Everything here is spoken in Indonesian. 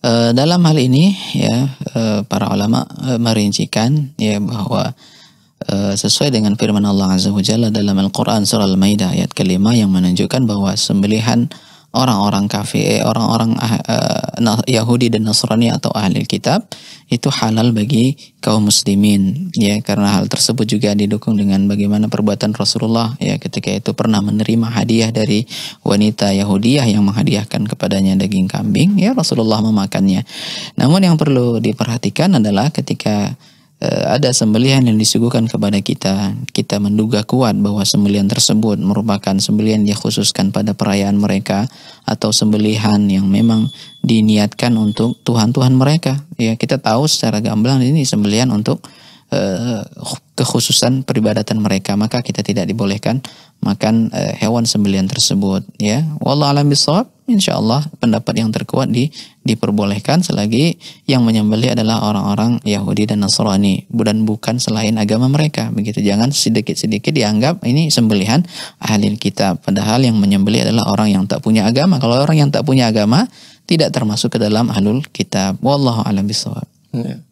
Eh, dalam hal ini ya eh, para ulama eh, merincikan ya bahwa sesuai dengan firman Allah Azza wa Jalla dalam Al-Qur'an surah Al-Maidah ayat kelima yang menunjukkan bahwa sembelihan orang-orang kafir, eh, orang-orang ah, eh, Yahudi dan Nasrani atau ahli kitab itu halal bagi kaum muslimin ya karena hal tersebut juga didukung dengan bagaimana perbuatan Rasulullah ya ketika itu pernah menerima hadiah dari wanita Yahudiyah yang menghadiahkan kepadanya daging kambing ya Rasulullah memakannya. Namun yang perlu diperhatikan adalah ketika Eh, ada sembelian yang disuguhkan kepada kita, kita menduga kuat bahwa sembelian tersebut merupakan sembelian yang khususkan pada perayaan mereka atau sembelihan yang memang diniatkan untuk tuhan-tuhan mereka. Ya, kita tahu secara gamblang ini sembelian untuk uh, kekhususan peribadatan mereka, maka kita tidak dibolehkan makan uh, hewan sembelian tersebut, ya. Wallahu alam bisawab insya Allah pendapat yang terkuat di, diperbolehkan selagi yang menyembeli adalah orang-orang Yahudi dan Nasrani dan bukan selain agama mereka begitu jangan sedikit-sedikit dianggap ini sembelihan ahli kitab padahal yang menyembeli adalah orang yang tak punya agama kalau orang yang tak punya agama tidak termasuk ke dalam ahlul kitab wallahu alam bisawab yeah.